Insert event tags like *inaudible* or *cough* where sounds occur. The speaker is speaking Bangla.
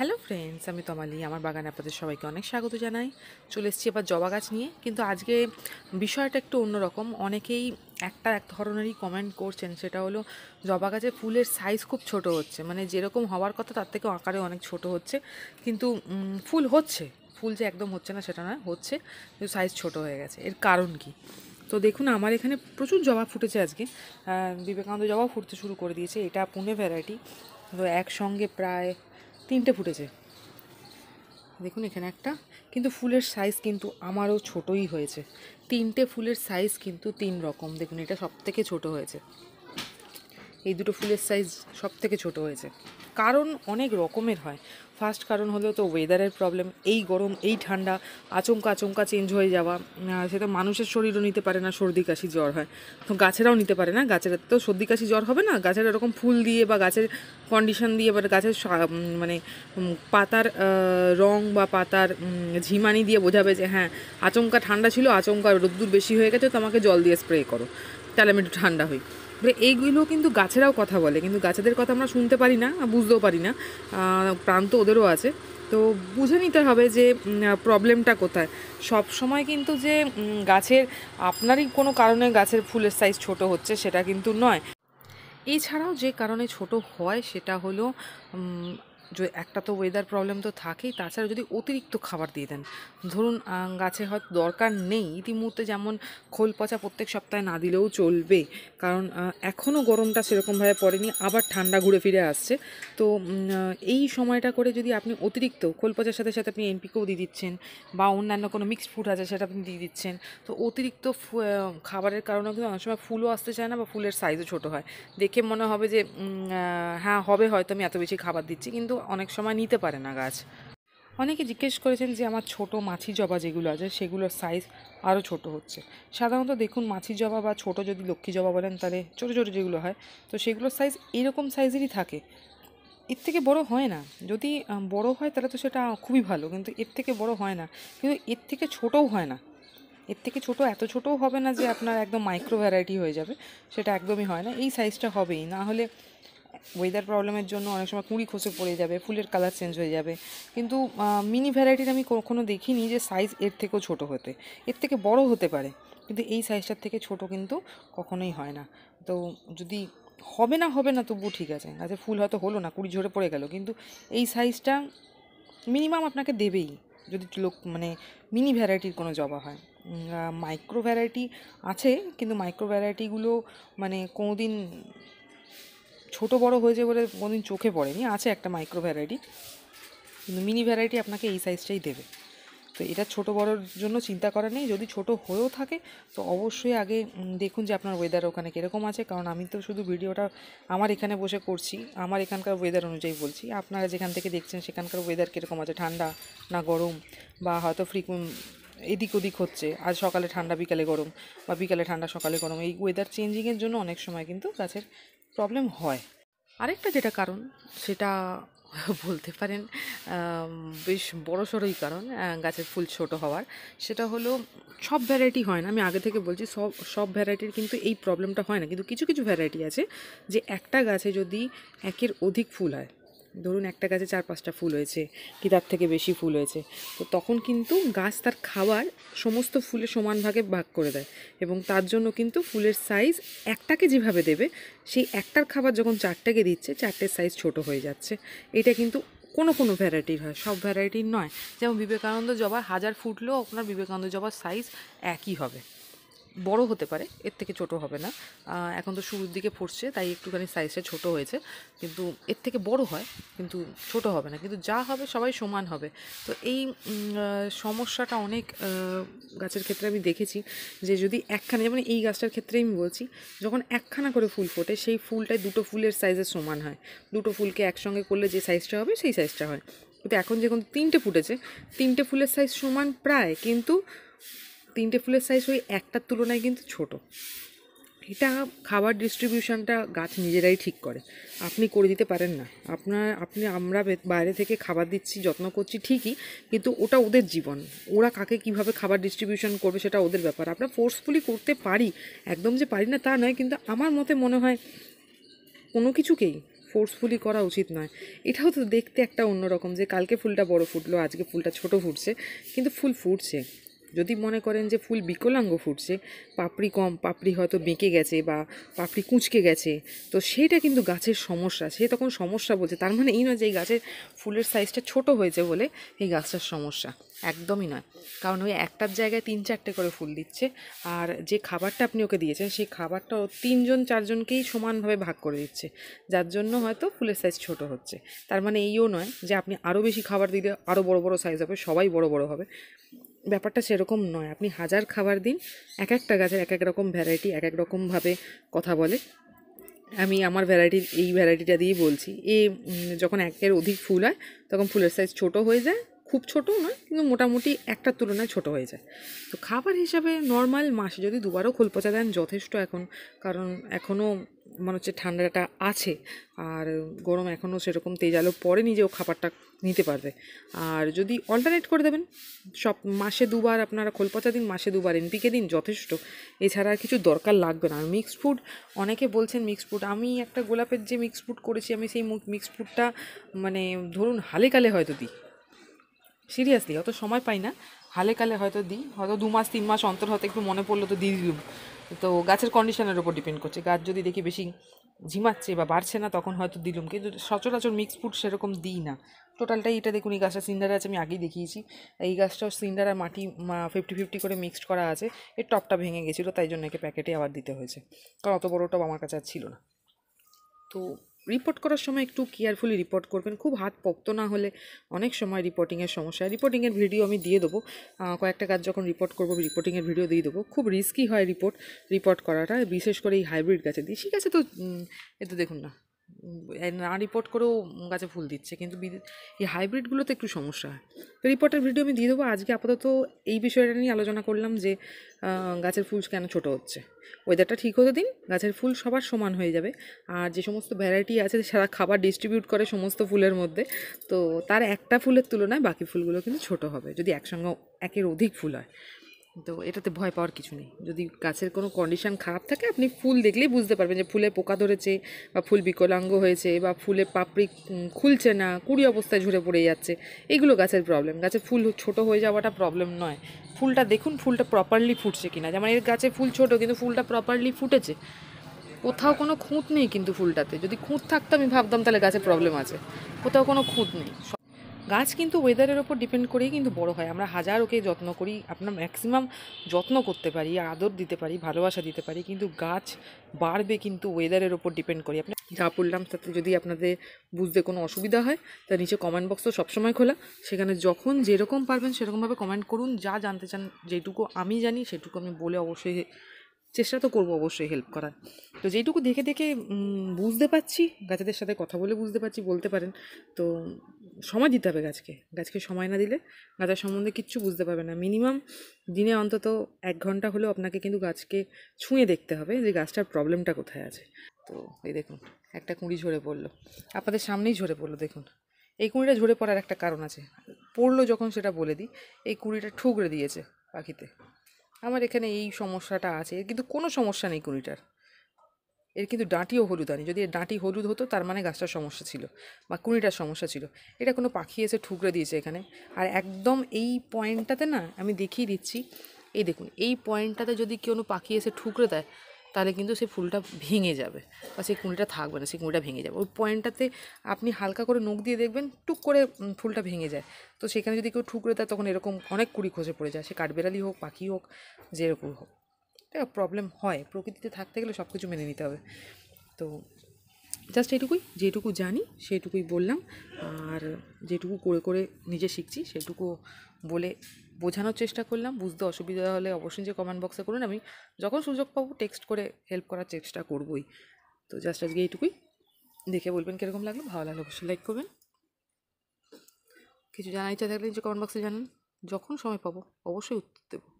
হ্যালো ফ্রেন্ডস আমি তমালি আমার বাগানে আপনাদের সবাইকে অনেক স্বাগত জানাই চলে এসেছি এবার জবা গাছ নিয়ে কিন্তু আজকে বিষয়টা একটু অন্যরকম অনেকেই একটা এক ধরনেরই কমেন্ট করছেন সেটা হলো জবা গাছে ফুলের সাইজ খুব ছোট হচ্ছে মানে যেরকম হওয়ার কথা তার থেকে আকারে অনেক ছোট হচ্ছে কিন্তু ফুল হচ্ছে ফুল যে একদম হচ্ছে না সেটা নয় হচ্ছে কিন্তু সাইজ ছোট হয়ে গেছে এর কারণ কি তো দেখুন আমার এখানে প্রচুর জবা ফুটেছে আজকে বিবেকানন্দ জবা ফুটতে শুরু করে দিয়েছে এটা পুনে ভ্যারাইটি তো একসঙ্গে প্রায় তিনটে ফুটেছে দেখুন এখানে একটা কিন্তু ফুলের সাইজ কিন্তু আমারও ছোটই হয়েছে তিনটে ফুলের সাইজ কিন্তু তিন রকম দেখুন এটা সব থেকে ছোটো হয়েছে এই দুটো ফুলের সাইজ সব থেকে ছোটো হয়েছে কারণ অনেক রকমের হয় ফার্স্ট কারণ হলো তো ওয়েদারের প্রবলেম এই গরম এই ঠান্ডা আচমকা আচমকা চেঞ্জ হয়ে যাওয়া সেটা মানুষের শরীরও নিতে পারে না সর্দি কাশি জ্বর হয় তো গাছেরাও নিতে পারে না গাছের তো সর্দি কাশি জ্বর হবে না গাছের এরকম ফুল দিয়ে বা গাছের কন্ডিশন দিয়ে বা গাছের মানে পাতার রং বা পাতার ঝিমানি দিয়ে বোঝাবে যে হ্যাঁ আচমকা ঠান্ডা ছিল আচমকা রোদ্দুর বেশি হয়ে গেছে তো আমাকে জল দিয়ে স্প্রে করো তাহলে আমি একটু ঠান্ডা হই এইগুলো কিন্তু গাছেরাও কথা বলে কিন্তু গাছেদের কথা আমরা শুনতে পারি না বুঝতেও পারি না প্রান্ত ওদেরও আছে তো বুঝে নিতে হবে যে প্রবলেমটা কোথায় সব সময় কিন্তু যে গাছের আপনারই কোনো কারণে গাছের ফুলের সাইজ ছোট হচ্ছে সেটা কিন্তু নয় এছাড়াও যে কারণে ছোট হয় সেটা হলো যদি একটা তো ওয়েদার প্রবলেম তো থাকেই তাছাড়া যদি অতিরিক্ত খাবার দিয়ে দেন ধরুন গাছে হয়তো দরকার নেই ইতিমুহূর্তে যেমন খোল পচা প্রত্যেক সপ্তাহে না দিলেও চলবে কারণ এখনও গরমটা সেরকমভাবে পড়েনি আবার ঠান্ডা ঘুরে ফিরে আসছে তো এই সময়টা করে যদি আপনি অতিরিক্ত খোল পচার সাথে সাথে আপনি এনপিকেও দিয়ে দিচ্ছেন বা অন্যান্য কোনো মিক্সড ফুড আছে সেটা আপনি দিয়ে দিচ্ছেন তো অতিরিক্ত খাবারের কারণেও কিন্তু অনেক সময় ফুলও আসতে চায় না বা ফুলের সাইজও ছোট হয় দেখে মনে হবে যে হ্যাঁ হবে হয়তো আমি এত বেশি খাবার দিচ্ছি কিন্তু অনেক সময় নিতে পারে না গাছ অনেকে জিজ্ঞেস করেছেন যে আমার ছোট মাছি জবা যেগুলো আছে সেগুলোর সাইজ আরও ছোট হচ্ছে সাধারণত দেখুন মাছি জবা বা ছোট যদি লক্ষ্মী জবা বলেন তাহলে ছোট ছোট যেগুলো হয় তো সেগুলোর সাইজ এরকম সাইজেরই থাকে এর থেকে বড় হয় না যদি বড় হয় তাহলে তো সেটা খুবই ভালো কিন্তু এর থেকে বড় হয় না কিন্তু এর থেকে ছোটও হয় না এর থেকে ছোট এত ছোটও হবে না যে আপনার একদম মাইক্রো ভ্যারাইটি হয়ে যাবে সেটা একদমই হয় না এই সাইজটা হবেই না হলে ওয়েদার প্রবলেমের জন্য অনেক সময় কুঁড়ি খসে পড়ে যাবে ফুলের কালার চেঞ্জ হয়ে যাবে কিন্তু মিনি ভ্যারাইটির আমি কখনো দেখিনি যে সাইজ এর থেকেও ছোট হতে এর থেকে বড় হতে পারে কিন্তু এই সাইজটার থেকে ছোট কিন্তু কখনোই হয় না তো যদি হবে না হবে না তবু ঠিক আছে আচ্ছা ফুল হয়তো হলো না কুড়ি ঝরে পড়ে গেল কিন্তু এই সাইজটা মিনিমাম আপনাকে দেবেই যদি লোক মানে মিনি ভ্যারাইটির কোনো জবা হয় মাইক্রো ভ্যারাইটি আছে কিন্তু মাইক্রো ভ্যারাইটিগুলো মানে কোনো দিন ছোট বড় হয়েছে বলে কোনোদিন চোখে পড়েনি আছে একটা মাইক্রো ভ্যারাইটি কিন্তু মিনি ভ্যারাইটি আপনাকে এই সাইজটাই দেবে তো এটা ছোট বড়োর জন্য চিন্তা করা নেই যদি ছোট হয়েও থাকে তো অবশ্যই আগে দেখুন যে আপনার ওয়েদার ওখানে কীরকম আছে কারণ আমি তো শুধু ভিডিওটা আমার এখানে বসে করছি আমার এখানকার ওয়েদার অনুযায়ী বলছি আপনারা যেখান থেকে দেখছেন সেখানকার ওয়েদার কীরকম আছে ঠান্ডা না গরম বা হয়তো ফ্রিকুন এদিক ওদিক হচ্ছে আজ সকালে ঠান্ডা বিকালে গরম বা বিকালে ঠান্ডা সকালে গরম এই ওয়েদার চেঞ্জিংয়ের জন্য অনেক সময় কিন্তু গাছের প্রবলেম হয় আরেকটা যেটা কারণ সেটা *laughs* বলতে পারেন বেশ বড় সড়োই কারণ গাছের ফুল ছোট হওয়ার সেটা হলো সব ভ্যারাইটি হয় না আমি আগে থেকে বলছি সব সব ভ্যারাইটির কিন্তু এই প্রবলেমটা হয় না কিন্তু কিছু কিছু ভ্যারাইটি আছে যে একটা গাছে যদি একের অধিক ফুল হয় ধরুন একটা গাছে চার পাঁচটা ফুল হয়েছে কি তার থেকে বেশি ফুল হয়েছে তো তখন কিন্তু গাছ তার খাবার সমস্ত ফুলে সমান ভাগে ভাগ করে দেয় এবং তার জন্য কিন্তু ফুলের সাইজ একটাকে যেভাবে দেবে সেই একটার খাবার যখন চারটাকে দিচ্ছে চারটের সাইজ ছোট হয়ে যাচ্ছে এটা কিন্তু কোনো কোনো ভ্যারাইটির হয় সব ভ্যারাইটির নয় যেমন বিবেকানন্দ জবার হাজার ফুটলেও আপনার বিবেকানন্দ জবার সাইজ একই হবে বড় হতে পারে এর থেকে ছোট হবে না এখন তো শুরুর দিকে ফুটছে তাই একটুখানি সাইজটা ছোট হয়েছে কিন্তু এর থেকে বড় হয় কিন্তু ছোট হবে না কিন্তু যা হবে সবাই সমান হবে তো এই সমস্যাটা অনেক গাছের ক্ষেত্রে আমি দেখেছি যে যদি একখানা যেমন এই গাছটার ক্ষেত্রে আমি বলছি যখন একখানা করে ফুল ফোটে সেই ফুলটায় দুটো ফুলের সাইজের সমান হয় দুটো ফুলকে একসঙ্গে করলে যে সাইজটা হবে সেই সাইজটা হয় কিন্তু এখন যখন তিনটে ফুটেছে তিনটে ফুলের সাইজ সমান প্রায় কিন্তু তিনটে ফুলের সাইজ ওই একটার তুলনায় কিন্তু ছোট এটা খাবার ডিস্ট্রিবিউশনটা গাছ নিজেরাই ঠিক করে আপনি করে দিতে পারেন না আপনার আপনি আমরা বাইরে থেকে খাবার দিচ্ছি যত্ন করছি ঠিকই কিন্তু ওটা ওদের জীবন ওরা কাকে কিভাবে খাবার ডিস্ট্রিবিউশন করবে সেটা ওদের ব্যাপার আমরা ফোর্সফুলি করতে পারি একদম যে পারি না তা নয় কিন্তু আমার মতে মনে হয় কোনো কিছুকেই ফোর্সফুলি করা উচিত নয় এটাও তো দেখতে একটা অন্যরকম যে কালকে ফুলটা বড় ফুটলো আজকে ফুলটা ছোট ফুটছে কিন্তু ফুল ফুটছে যদি মনে করেন যে ফুল বিকলাঙ্গ ফুটছে পাপড়ি কম পাপড়ি হয়তো বেঁকে গেছে বা পাপড়ি কুঁচকে গেছে তো সেইটা কিন্তু গাছের সমস্যা সে তখন সমস্যা বলছে তার মানে এই নয় যে এই গাছের ফুলের সাইজটা ছোট হয়েছে বলে এই গাছটার সমস্যা একদমই নয় কারণ ওই একটার জায়গায় তিন চারটে করে ফুল দিচ্ছে আর যে খাবারটা আপনি ওকে দিয়েছেন সেই খাবারটা ও তিনজন চারজনকেই সমানভাবে ভাগ করে দিচ্ছে যার জন্য হয়তো ফুলের সাইজ ছোট হচ্ছে তার মানে এইও নয় যে আপনি আরও বেশি খাবার দিলে আরও বড় বড় সাইজ হবে সবাই বড় বড় হবে ব্যাপারটা সেরকম নয় আপনি হাজার খাবার দিন এক একটা গাছের এক এক রকম ভ্যারাইটি এক এক রকমভাবে কথা বলে আমি আমার ভ্যারাইটি এই ভ্যারাইটিটা দিয়েই বলছি এ যখন একের অধিক ফুল হয় তখন ফুলের সাইজ ছোট হয়ে যায় খুব ছোটও নয় কিন্তু মোটামুটি একটার তুলনায় ছোট হয়ে যায় তো খাবার হিসাবে নর্মাল মাসে যদি দুবারও খোল পচা দেন যথেষ্ট এখন কারণ এখনও মনে হচ্ছে ঠান্ডাটা আছে আর গরম এখনও সেরকম তেজ আলো পরে নিজেও খাবারটা নিতে পারবে আর যদি অল্টারনেট করে দেবেন সব মাসে দুবার আপনারা খোলপচা দিন মাসে দুবার এনপিকে দিন যথেষ্ট এছাড়া আর কিছু দরকার লাগবে না আর মিক্সড ফুড অনেকে বলছেন মিক্সড ফুড আমি একটা গোলাপের যে মিক্সড ফুড করেছি আমি সেই মিক্সড ফুডটা মানে ধরুন হালে কালে হয়তো দিই সিরিয়াসলি অত সময় পাই না হালে কালে হয়তো দিই হয়তো দু মাস তিন মাস অন্তর হয়তো একটু মনে পড়লো তো দিয়ে দিলুম তো গাছের কন্ডিশনের ওপর ডিপেন্ড করছে গাছ যদি দেখি বেশি ঝিমাচ্ছে বা বাড়ছে না তখন হয়তো দিলুম কিন্তু সচরাচর মিক্স ফুড সেরকম দিই না টোটালটাই এটা দেখুন এই গাছটা সিন্ডার আছে আমি আগেই দেখিয়েছি এই গাছটাও সিন্ডার আর মাটি ফিফটি ফিফটি করে মিক্সড করা আছে এর টপটা ভেঙে গেছিলো তাই জন্য একে প্যাকেটে আবার দিতে হয়েছে কারণ অত বড় টপ আমার কাছে আর ছিল না তো রিপোর্ট করার সময় একটু কেয়ারফুলি রিপোর্ট করবেন খুব হাত পক্ত না হলে অনেক সময় রিপোর্টিংয়ের সমস্যা রিপোর্টিংয়ের ভিডিও আমি দিয়ে দেবো কয়েকটা কাজ যখন রিপোর্ট করবো রিপোর্টিংয়ের ভিডিও দিয়ে দেবো খুব রিস্কি হয় রিপোর্ট রিপোর্ট করাটা বিশেষ করে এই হাইব্রিড গাছে ঠিক আছে তো এ তো দেখুন না না রিপোর্ট করেও গাছে ফুল দিচ্ছে কিন্তু এই হাইব্রিডগুলোতে একটু সমস্যা হয় তো রিপোর্টের ভিডিও আমি দিয়ে দেবো আজকে আপাতত এই বিষয়টা নিয়ে আলোচনা করলাম যে গাছের ফুল কেন ছোট হচ্ছে ওয়েদারটা ঠিক হতে দিন গাছের ফুল সবার সমান হয়ে যাবে আর যে সমস্ত ভ্যারাইটি আছে সারা খাবার ডিস্ট্রিবিউট করে সমস্ত ফুলের মধ্যে তো তার একটা ফুলের তুলনায় বাকি ফুলগুলো কিন্তু ছোট হবে যদি একসঙ্গে একের অধিক ফুল হয় তো এটাতে ভয় পাওয়ার কিছু নেই যদি গাছের কোনো কন্ডিশান খারাপ থাকে আপনি ফুল দেখলেই বুঝতে পারবেন যে ফুলে পোকা ধরেছে বা ফুল বিকলাঙ্গ হয়েছে বা ফুলে পাপড়ি খুলছে না কুড়ি অবস্থায় ঝরে পড়ে যাচ্ছে এগুলো গাছের প্রবলেম গাছে ফুল ছোট হয়ে যাওয়াটা প্রবলেম নয় ফুলটা দেখুন ফুলটা প্রপারলি ফুটছে কিনা যেমন এর গাছে ফুল ছোট কিন্তু ফুলটা প্রপারলি ফুটেছে কোথাও কোনো খুঁত নেই কিন্তু ফুলটাতে যদি খুঁত থাকতো আমি ভাবতাম তাহলে গাছে প্রবলেম আছে কোথাও কোনো খুঁত নেই গাছ কিন্তু ওয়েদারের ওপর ডিপেন্ড করেই কিন্তু বড় হয় আমরা হাজার ওকে যত্ন করি আপনার ম্যাক্সিমাম যত্ন করতে পারি আদর দিতে পারি ভালোবাসা দিতে পারি কিন্তু গাছ বাড়বে কিন্তু ওয়েদারের ওপর ডিপেন্ড করি আপনি যা পড়লাম তাতে যদি আপনাদের বুঝতে কোনো অসুবিধা হয় তা নিচে কমেন্ট বক্স তো সবসময় খোলা সেখানে যখন যেরকম পারবেন সেরকমভাবে কমেন্ট করুন যা জানতে চান যেটুকু আমি জানি সেটুকু আমি বলে অবশ্যই চেষ্টা তো করবো অবশ্যই হেল্প করার তো যেটুকু দেখে দেখে বুঝতে পারছি গাছেদের সাথে কথা বলে বুঝতে পারছি বলতে পারেন তো সময় দিতে হবে গাছকে গাছকে সময় না দিলে গাছের সম্বন্ধে কিচ্ছু বুঝতে পারবে না মিনিমাম দিনে অন্তত এক ঘন্টা হলেও আপনাকে কিন্তু গাছকে ছুঁয়ে দেখতে হবে যে গাছটার প্রবলেমটা কোথায় আছে তো এই দেখুন একটা কুঁড়ি ঝরে পড়লো আপনাদের সামনেই ঝরে পড়লো দেখুন এই কুঁড়িটা ঝরে পড়ার একটা কারণ আছে পড়লো যখন সেটা বলে দিই এই কুঁড়িটা ঠুকরে দিয়েছে পাখিতে আমার এখানে এই সমস্যাটা আছে কিন্তু কোনো সমস্যা নেই কুঁড়িটার এর কিন্তু ডাঁটিও হলুদ আনি যদি এর ডাঁটি হলুদ হতো তার মানে গাছটার সমস্যা ছিল বা কুঁড়িটার সমস্যা ছিল এটা কোনো পাখি এসে ঠুকরে দিয়েছে এখানে আর একদম এই পয়েন্টটাতে না আমি দেখিয়ে দিচ্ছি এই দেখুন এই পয়েন্টটাতে যদি কোনো পাখি এসে ঠুকরে দেয় তাহলে কিন্তু সে ফুলটা ভেঙে যাবে বা সেই কুঁড়িটা থাকবে না সেই কুঁড়িটা ভেঙে যাবে ওই পয়েন্টটাতে আপনি হালকা করে নখ দিয়ে দেখবেন টুক করে ফুলটা ভেঙে যায় তো সেখানে যদি কেউ ঠুকরে দেয় তখন এরকম অনেক কুড়ি খসে পড়ে যায় সে কাঠবেড়ালি হোক পাখি হোক যেরকম হোক প্রবলেম হয় প্রকৃতিতে থাকতে গেলে সব কিছু মেনে নিতে হবে তো জাস্ট এটুকুই যেটুকু জানি সেটুকুই বললাম আর যেটুকু করে করে নিজে শিখছি সেটুকু বলে বোঝানোর চেষ্টা করলাম বুঝতে অসুবিধা হলে অবশ্যই যে কমেন্ট বক্সে করুন আমি যখন সুযোগ পাবো টেক্সট করে হেল্প করার চেষ্টা করবই তো জাস্ট আজকে এইটুকুই দেখে বলবেন কীরকম লাগলো ভালো লাগলো অবশ্যই লাইক করবেন কিছু জানার ইচ্ছা থাকলে যে কমেন্ট বক্সে জানান যখন সময় পাবো অবশ্যই উত্তর দেবো